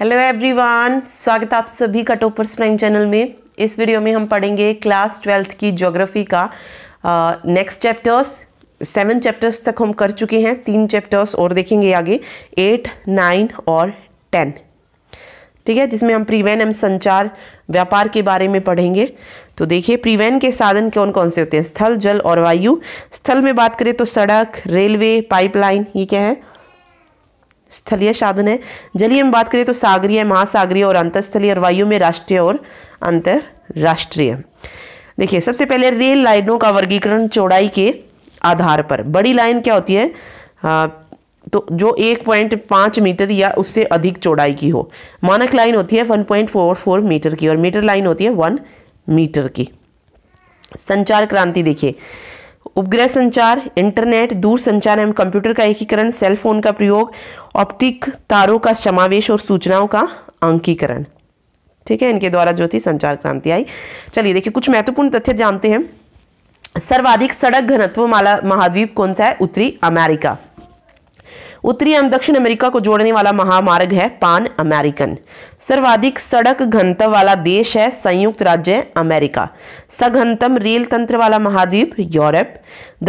hello everyone स्वागत आप सभी का टोपर प्राइम चैनल में इस वीडियो में हम पढ़ेंगे क्लास ट्वेल्थ की ज्योग्राफी का नेक्स्ट चैप्टर्स सेवन चैप्टर्स तक हम कर चुके हैं तीन चैप्टर्स और देखेंगे आगे एट नाइन और टेन ठीक है जिसमें हम प्रिवेन एवं संचार व्यापार के बारे में पढ़ेंगे तो देखिए प्रिवेन के साधन कौन कौन से होते हैं स्थल जल और वायु स्थल में बात करें तो सड़क रेलवे पाइपलाइन ये क्या है स्थलीय साधन है जलीय में बात करें तो सागरीय महासागरीय और अंतस्थलीय और वायु में राष्ट्रीय और अंतर्राष्ट्रीय देखिए सबसे पहले रेल लाइनों का वर्गीकरण चौड़ाई के आधार पर बड़ी लाइन क्या होती है आ, तो जो एक पॉइंट पाँच मीटर या उससे अधिक चौड़ाई की हो मानक लाइन होती है one point four four metre की और मीटर लाइन होती है वन मीटर की संचार क्रांति देखिए उपग्रह संचार इंटरनेट दूर संचार एवं कंप्यूटर का एकीकरण सेल फोन का प्रयोग ऑप्टिक तारों का समावेश और सूचनाओं का अंकीकरण ठीक है इनके द्वारा जो थी संचार क्रांति आई चलिए देखिए कुछ महत्वपूर्ण तथ्य जानते हैं सर्वाधिक सड़क घनत्व माला महाद्वीप कौन सा है उत्तरी अमेरिका उत्तरी एवं दक्षिण अमेरिका को जोड़ने वाला महामार्ग है पान अमेरिकन सर्वाधिक सड़क घनत्व वाला देश है संयुक्त राज्य अमेरिका सघनतम रेल तंत्र वाला महाद्वीप यूरोप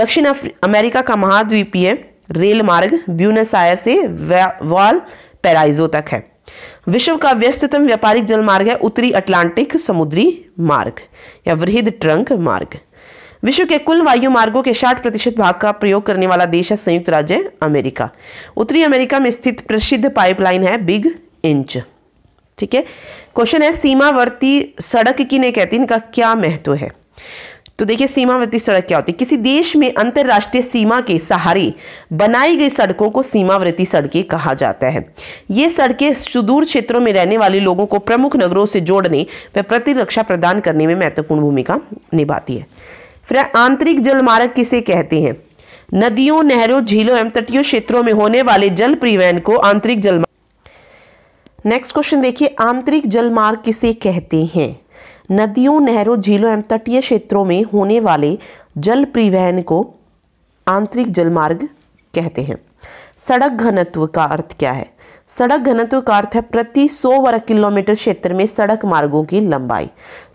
दक्षिण अमेरिका का महाद्वीपीय रेल मार्ग ब्यूनसायर से वॉल पेराइजो तक है विश्व का व्यस्ततम व्यापारिक जलमार्ग है उत्तरी अटलांटिक समुद्री मार्ग या वृहद ट्रंक मार्ग विश्व के कुल वायु मार्गों के 60 प्रतिशत भाग का प्रयोग करने वाला देश है संयुक्त राज्य अमेरिका उत्तरी अमेरिका में स्थित प्रसिद्ध पाइपलाइन है बिग इंच ठीक है क्वेश्चन है सीमावर्ती सड़क की ने कहती इनका क्या महत्व है तो देखिए सीमावर्ती सड़क क्या होती है किसी देश में अंतर्राष्ट्रीय सीमा के सहारे बनाई गई सड़कों को सीमावर्ती सड़कें कहा जाता है ये सड़कें सुदूर क्षेत्रों में रहने वाले लोगों को प्रमुख नगरों से जोड़ने व प्रतिरक्षा प्रदान करने में महत्वपूर्ण भूमिका निभाती है फिर आंतरिक जलमार्ग किसे कहते हैं नदियों नहरों झीलों एवं तटीय क्षेत्रों में होने वाले जल परिवहन को आंतरिक जल नेक्स्ट क्वेश्चन देखिए आंतरिक जलमार्ग किसे कहते हैं नदियों नहरों झीलों एवं तटीय क्षेत्रों में होने वाले जल परिवहन को आंतरिक जलमार्ग कहते हैं सड़क घनत्व का अर्थ क्या है सड़क घनत्व का अर्थ है प्रति 100 वर्ग किलोमीटर क्षेत्र में सड़क मार्गों की लंबाई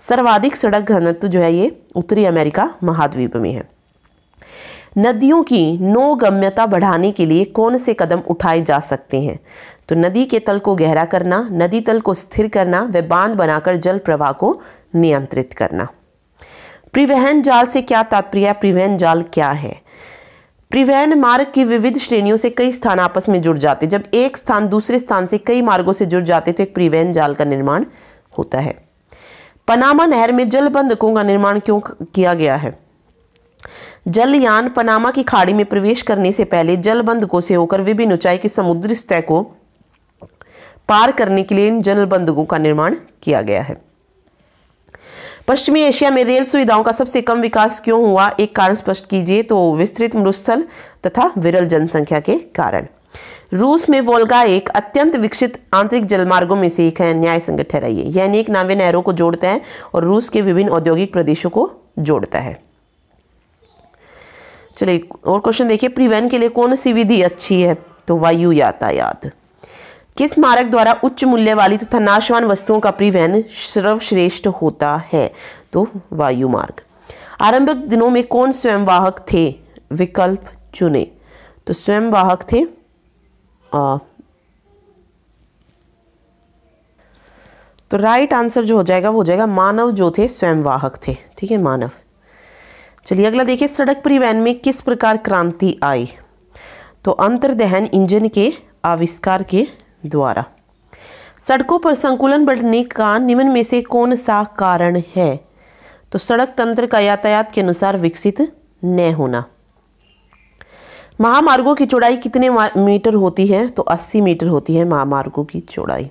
सर्वाधिक सड़क घनत्व जो है ये उत्तरी अमेरिका महाद्वीप में है नदियों की गम्यता बढ़ाने के लिए कौन से कदम उठाए जा सकते हैं तो नदी के तल को गहरा करना नदी तल को स्थिर करना व बांध बनाकर जल प्रवाह को नियंत्रित करना परिवहन जाल से क्या तात्पर्य परिवहन जाल क्या है परिवहन मार्ग की विविध श्रेणियों से कई स्थान आपस में जुड़ जाते जब एक स्थान दूसरे स्थान से कई मार्गों से जुड़ जाते तो एक परिवहन जाल का निर्माण होता है पनामा नहर में जल बंधकों का निर्माण क्यों किया गया है जलयान पनामा की खाड़ी में प्रवेश करने से पहले जल बंधकों से होकर विभिन्न ऊंचाई के समुद्र स्तर को पार करने के लिए इन जल बंधकों का निर्माण किया गया है पश्चिमी एशिया में रेल सुविधाओं का सबसे कम विकास क्यों हुआ एक कारण स्पष्ट कीजिए तो विस्तृत मरुस्थल तथा विरल जनसंख्या के कारण रूस में वोल्गा एक अत्यंत विकसित आंतरिक जलमार्गों में से एक है न्याय संगठ ठहराइए यह अनेक नावे नहरों को जोड़ता है और रूस के विभिन्न औद्योगिक प्रदेशों को जोड़ता है चलिए और क्वेश्चन देखिए प्रिवेन के लिए कौन सी विधि अच्छी है तो वायु यातायात किस मारक द्वारा उच्च मूल्य वाली तथा तो नाशवान वस्तुओं का परिवहन सर्वश्रेष्ठ होता है तो वायु मार्ग आरंभिक दिनों में कौन स्वयंवाहक थे विकल्प चुने तो स्वयंवाहक थे आ, तो राइट आंसर जो हो जाएगा वो हो जाएगा मानव जो थे स्वयंवाहक थे ठीक है मानव चलिए अगला देखिए सड़क परिवहन में किस प्रकार क्रांति आई तो अंतर्दहन इंजन के आविष्कार के द्वारा सड़कों पर संकुलन बढ़ने का निम्न में से कौन सा कारण है तो सड़क तंत्र का यातायात के अनुसार विकसित न होना महामार्गों की चौड़ाई कितने मीटर होती है तो 80 मीटर होती है महामार्गों की चौड़ाई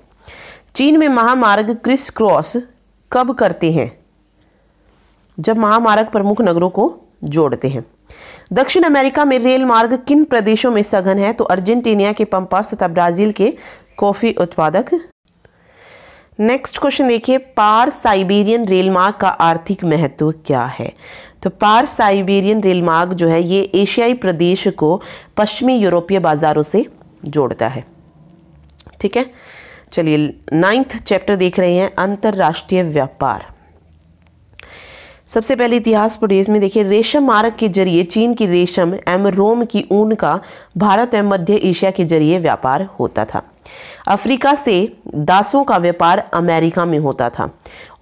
चीन में महामार्ग क्रिस क्रॉस कब करते हैं जब महामार्ग प्रमुख नगरों को जोड़ते हैं दक्षिण अमेरिका में रेल मार्ग किन प्रदेशों में सघन है तो अर्जेंटीना के पंपास तथा ब्राज़ील के कॉफ़ी उत्पादक नेक्स्ट क्वेश्चन देखिए पार साइबेरियन रेलमार्ग का आर्थिक महत्व क्या है तो पार साइबेरियन रेलमार्ग जो है ये एशियाई प्रदेश को पश्चिमी यूरोपीय बाज़ारों से जोड़ता है ठीक है चलिए नाइन्थ चैप्टर देख रहे हैं अंतर्राष्ट्रीय व्यापार सबसे पहले इतिहास प्रदेश में देखिए रेशम मार्ग के जरिए चीन की रेशम एवं रोम की ऊन का भारत एवं मध्य एशिया के जरिए व्यापार होता था अफ्रीका से दासों का व्यापार अमेरिका में होता था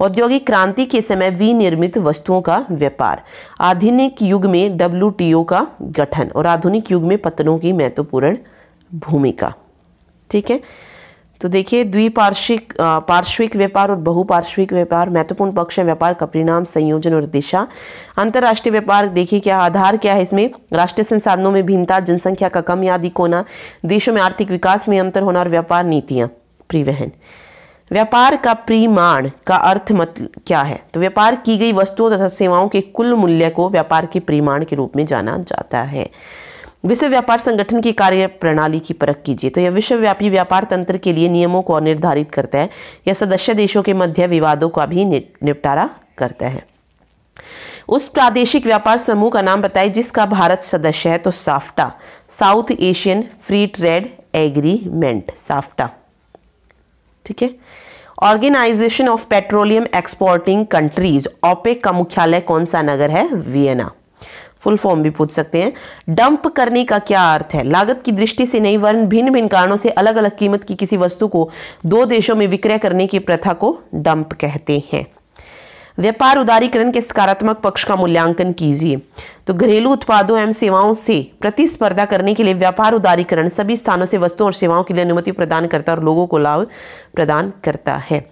औद्योगिक क्रांति के समय विनिर्मित वस्तुओं का व्यापार आधुनिक युग में डब्ल्यू का गठन और आधुनिक युग में पतनों की महत्वपूर्ण भूमिका ठीक है तो देखिए द्विपार्श्विक पार्श्विक व्यापार और बहुपार्श्विक व्यापार महत्वपूर्ण पक्ष है व्यापार का परिणाम संयोजन और दिशा अंतर्राष्ट्रीय व्यापार देखिए क्या आधार क्या है इसमें राष्ट्रीय संसाधनों में भिन्नता जनसंख्या का कम या अधिक होना देशों में आर्थिक विकास में अंतर होना और व्यापार नीतियाँ परिवहन व्यापार का परिमाण का अर्थ मत क्या है तो व्यापार की गई वस्तुओं तथा सेवाओं के कुल मूल्य को व्यापार के परिमाण के रूप में जाना जाता है विश्व व्यापार संगठन की कार्य प्रणाली की परख कीजिए तो यह विश्वव्यापी व्यापार तंत्र के लिए नियमों को निर्धारित करता है यह सदस्य देशों के मध्य विवादों का भी निपटारा करता है उस प्रादेशिक व्यापार समूह का नाम बताइए जिसका भारत सदस्य है तो SAFTA South Asian free trade agreement SAFTA ठीक है organisation of petroleum exporting countries OPEC का मुख्यालय कौन सा नगर है वियना फुल फॉर्म भी पूछ सकते हैं डंप करने का क्या अर्थ है लागत की दृष्टि से नहीं वर्ण भिन्न भिन्न कारणों से अलग अलग कीमत की किसी वस्तु को दो देशों में विक्रय करने की प्रथा को डंप कहते हैं व्यापार उदारीकरण के सकारात्मक पक्ष का मूल्यांकन कीजिए तो घरेलू उत्पादों एवं सेवाओं से प्रतिस्पर्धा करने के लिए व्यापार उदारीकरण सभी स्थानों से वस्तुओं और सेवाओं के लिए अनुमति प्रदान करता है और लोगों को लाभ प्रदान करता है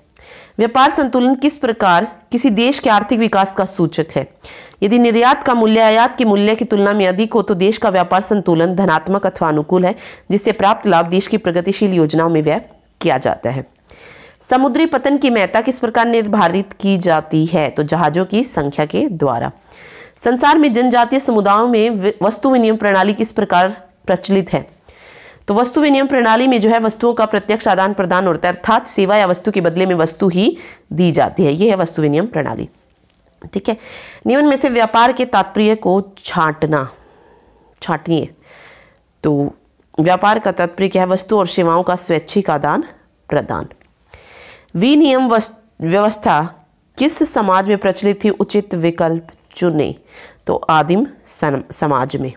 व्यापार संतुलन किस प्रकार किसी देश के आर्थिक विकास का सूचक है यदि निर्यात का मूल्य आयात के मूल्य की तुलना में अधिक हो तो देश का व्यापार संतुलन धनात्मक अथवा अनुकूल है जिससे प्राप्त लाभ देश की प्रगतिशील योजनाओं में व्यय किया जाता है समुद्री पतन की महत्ता किस प्रकार निर्धारित की जाती है तो जहाज़ों की संख्या के द्वारा संसार में जनजातीय समुदायों में वस्तु विनियम प्रणाली किस प्रकार प्रचलित है तो वस्तु विनियम प्रणाली में जो है वस्तुओं का प्रत्यक्ष आदान प्रदान होता है अर्थात सेवा या वस्तु के बदले में वस्तु ही दी जाती है ये है वस्तु विनियम प्रणाली ठीक है निम्न में से व्यापार के तात्पर्य को छाटना छांटनिए तो व्यापार का तात्पर्य क्या है वस्तु और सेवाओं का स्वैच्छिक आदान प्रदान विनियम व्यवस्था किस समाज में प्रचलित थी उचित विकल्प चुने तो आदिम समाज में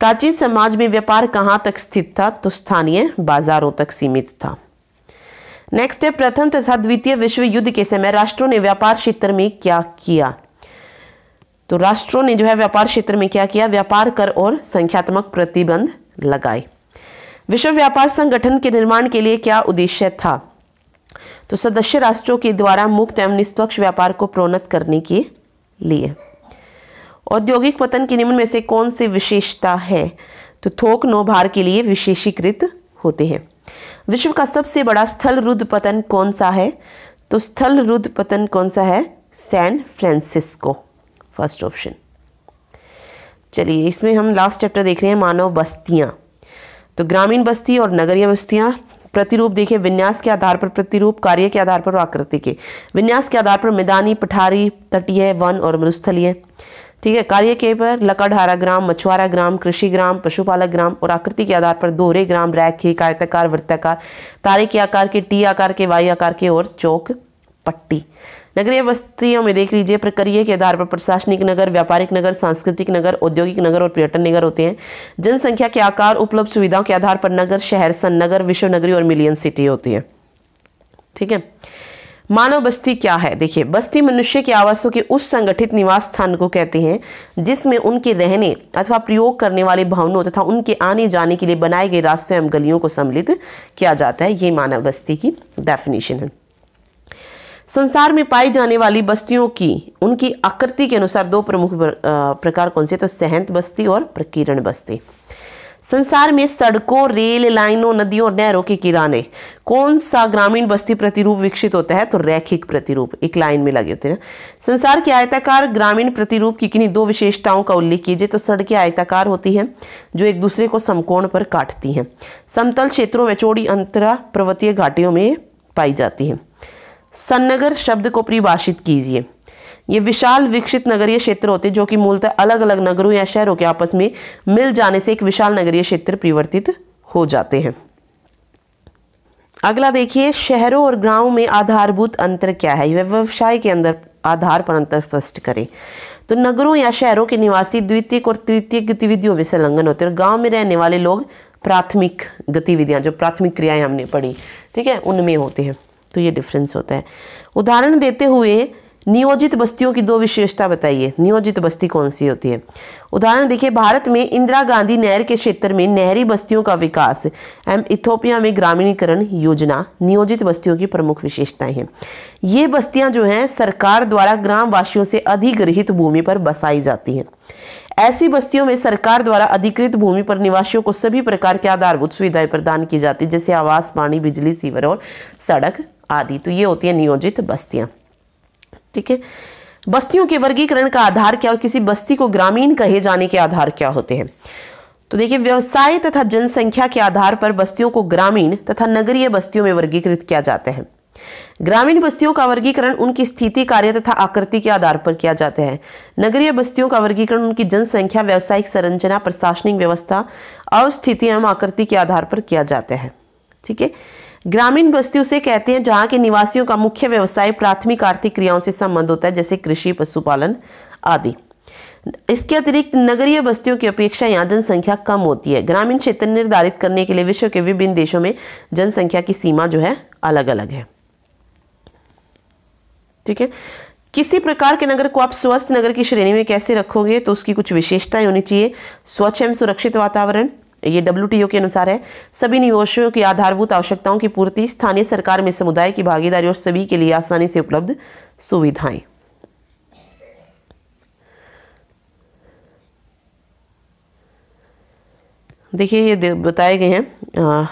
प्राचीन समाज में व्यापार कहाँ तक स्थित था तो स्थानीय बाजारों तक सीमित था नेक्स्ट है प्रथम तथा द्वितीय विश्व युद्ध के समय राष्ट्रों ने व्यापार क्षेत्र में क्या किया तो राष्ट्रों ने जो है व्यापार क्षेत्र में क्या किया व्यापार कर और संख्यात्मक प्रतिबंध लगाए विश्व व्यापार संगठन के निर्माण के लिए क्या उद्देश्य था तो सदस्य राष्ट्रों के द्वारा मुक्त एवं निष्पक्ष व्यापार को प्रोन्नत करने के लिए औद्योगिक पतन के निम्न में से कौन सी विशेषता है तो थोक नौभार के लिए विशेषीकृत होते हैं विश्व का सबसे बड़ा स्थल रुद्र पतन कौन सा है तो स्थल रुद्र पतन कौन सा है सैन फ्रांसिस्को फर्स्ट ऑप्शन चलिए इसमें हम लास्ट चैप्टर देख रहे हैं मानव बस्तियाँ तो ग्रामीण बस्ती और नगरीय बस्तियाँ प्रतिरूप देखें विन्यास के आधार पर प्रतिरूप कार्य के आधार पर आकृति के विन्यास के आधार पर मैदानी पठारी तटीय वन और मरुस्थलीय ठीक है कार्य के पर लकड़हारा ग्राम मछुआरा ग्राम कृषि ग्राम पशुपालक ग्राम और आकृति के आधार पर दोहरे ग्राम रैखी कायताकार वृत्ताकार तारे के आकार के टी आकार के वाई आकार के और चौक पट्टी नगरीय बस्तियों में देख लीजिए प्रक्रिया के आधार पर प्रशासनिक नगर व्यापारिक नगर सांस्कृतिक नगर औद्योगिक नगर और पर्यटन नगर होते हैं जनसंख्या के आकार उपलब्ध सुविधाओं के आधार पर नगर शहर सन नगर विश्व नगरी और मिलियन सिटी होती है ठीक है मानव बस्ती क्या है देखिए बस्ती मनुष्य के आवासों के उस संगठित निवास स्थान को कहते हैं जिसमें उनके रहने अथवा प्रयोग करने वाले भवनों तथा उनके आने जाने के लिए बनाए गए रास्तों एवं गलियों को सम्मिलित किया जाता है ये मानव बस्ती की डेफिनेशन है संसार में पाई जाने वाली बस्तियों की उनकी आकृति के अनुसार दो प्रमुख प्रकार कौन से तो सहंत बस्ती और प्रकीर्ण बस्ती संसार में सड़कों रेल लाइनों नदियों और नहरों के किराने कौन सा ग्रामीण बस्ती प्रतिरूप विकसित होता है तो रैखिक प्रतिरूप एक लाइन में लगे होते हैं संसार के आयताकार ग्रामीण प्रतिरूप की किन्हीं दो विशेषताओं का उल्लेख कीजिए तो सड़कें आयताकार होती हैं जो एक दूसरे को समकोण पर काटती हैं समतल क्षेत्रों में चौड़ी अंतरा पर्वतीय घाटियों में पाई जाती हैं सन्नगर शब्द को परिभाषित कीजिए ये विशाल विकसित नगरीय क्षेत्र होते जो कि मूलतः अलग अलग नगरों या शहरों के आपस में मिल जाने से एक विशाल नगरीय क्षेत्र परिवर्तित हो जाते हैं अगला देखिए शहरों और गांवों में आधारभूत अंतर क्या है व्यवसाय के अंदर आधार पर अंतर स्पष्ट करें तो नगरों या शहरों के निवासी द्वितीयक और तृतीय गतिविधियों में संलग्न होते हैं और गाँव में रहने वाले लोग प्राथमिक गतिविधियां जो प्राथमिक क्रियाएं हमने पढ़ी ठीक है उनमें होते हैं तो ये डिफरेंस होता है उदाहरण देते हुए नियोजित बस्तियों की दो विशेषता बताइए नियोजित बस्ती कौन सी होती है उदाहरण देखिए भारत में इंदिरा गांधी नहर के क्षेत्र में नहरी बस्तियों का विकास एम इथोपिया में ग्रामीणीकरण योजना नियोजित बस्तियों की प्रमुख विशेषताएं हैं ये बस्तियां जो हैं सरकार द्वारा ग्रामवासियों से अधिग्रहित भूमि पर बसाई जाती हैं ऐसी बस्तियों में सरकार द्वारा अधिकृत भूमि पर निवासियों को सभी प्रकार के आधारभूत सुविधाएं प्रदान की जाती जैसे आवास पानी बिजली सीवर और सड़क आदि तो ये होती है नियोजित बस्तियां ठीक है बस्तियों के वर्गीकरण का आधार क्या और किसी बस्ती को ग्रामीण कहे जाने के आधार क्या होते हैं तो देखिए व्यवसाय तथा जनसंख्या के आधार पर बस्तियों को ग्रामीण तथा नगरीय बस्तियों में वर्गीकृत किया जाता है ग्रामीण बस्तियों का वर्गीकरण उनकी स्थिति कार्य तथा आकृति के आधार पर किया जाता है नगरीय बस्तियों का वर्गीकरण उनकी जनसंख्या व्यावसायिक संरचना प्रशासनिक व्यवस्था अवस्थिति एवं आकृति के आधार पर किया जाता है ठीक है ग्रामीण बस्ती से कहते हैं जहाँ के निवासियों का मुख्य व्यवसाय प्राथमिक आर्थिक क्रियाओं से संबंध होता है जैसे कृषि पशुपालन आदि इसके अतिरिक्त नगरीय बस्तियों की अपेक्षा यहाँ जनसंख्या कम होती है ग्रामीण क्षेत्र निर्धारित करने के लिए विश्व के विभिन्न देशों में जनसंख्या की सीमा जो है अलग अलग है ठीक है किसी प्रकार के नगर को आप स्वस्थ नगर की श्रेणी में कैसे रखोगे तो उसकी कुछ विशेषताएं होनी चाहिए स्वच्छ एवं सुरक्षित वातावरण ये डब्ल्यू के अनुसार है सभी निवेशों की आधारभूत आवश्यकताओं की पूर्ति स्थानीय सरकार में समुदाय की भागीदारी और सभी के लिए आसानी से उपलब्ध सुविधाएं देखिए ये बताए गए हैं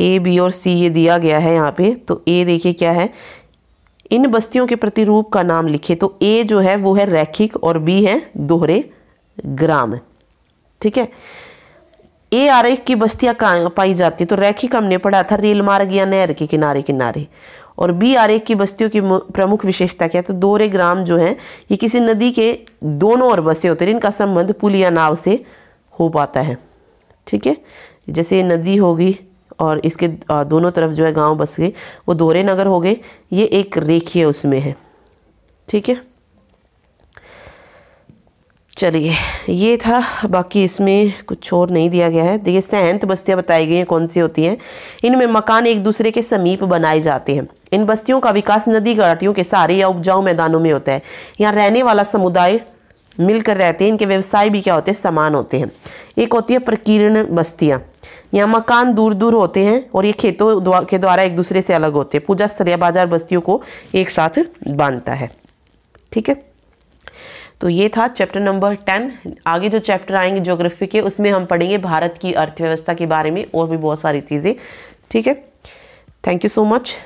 ए बी और सी ये दिया गया है यहाँ पे तो ए देखिए क्या है इन बस्तियों के प्रतिरूप का नाम लिखे तो ए जो है वो है रैखिक और बी है दोहरे ग्राम ठीक है ए आर एफ की बस्तियाँ कहाँ पाई जाती तो रैखिक हमने पढ़ा था रेल मार्ग या नहर के किनारे किनारे और बी आर की बस्तियों की प्रमुख विशेषता क्या है तो दोरे ग्राम जो हैं ये किसी नदी के दोनों ओर बसे होते हैं इनका संबंध पुल या नाव से हो पाता है ठीक है जैसे नदी होगी और इसके दोनों तरफ जो है गांव बस गए वो दोरे नगर हो गए ये एक रेखीय उसमें है ठीक है चलिए ये था बाकी इसमें कुछ और नहीं दिया गया है देखिए सैंत बस्तियाँ बताई गई हैं कौन सी होती हैं इनमें मकान एक दूसरे के समीप बनाए जाते हैं इन बस्तियों का विकास नदी घाटियों के सारे या उपजाऊ मैदानों में होता है यहाँ रहने वाला समुदाय मिलकर रहते हैं इनके व्यवसाय भी क्या होते हैं समान होते हैं एक होती है प्रकीर्ण बस्तियाँ यहाँ मकान दूर दूर होते हैं और ये खेतों के द्वारा एक दूसरे से अलग होते हैं पूजा स्थल या बाजार बस्तियों को एक साथ बांधता है ठीक है तो ये था चैप्टर नंबर टेन आगे जो चैप्टर आएंगे ज्योग्राफी के उसमें हम पढ़ेंगे भारत की अर्थव्यवस्था के बारे में और भी बहुत सारी चीज़ें ठीक है थैंक यू सो मच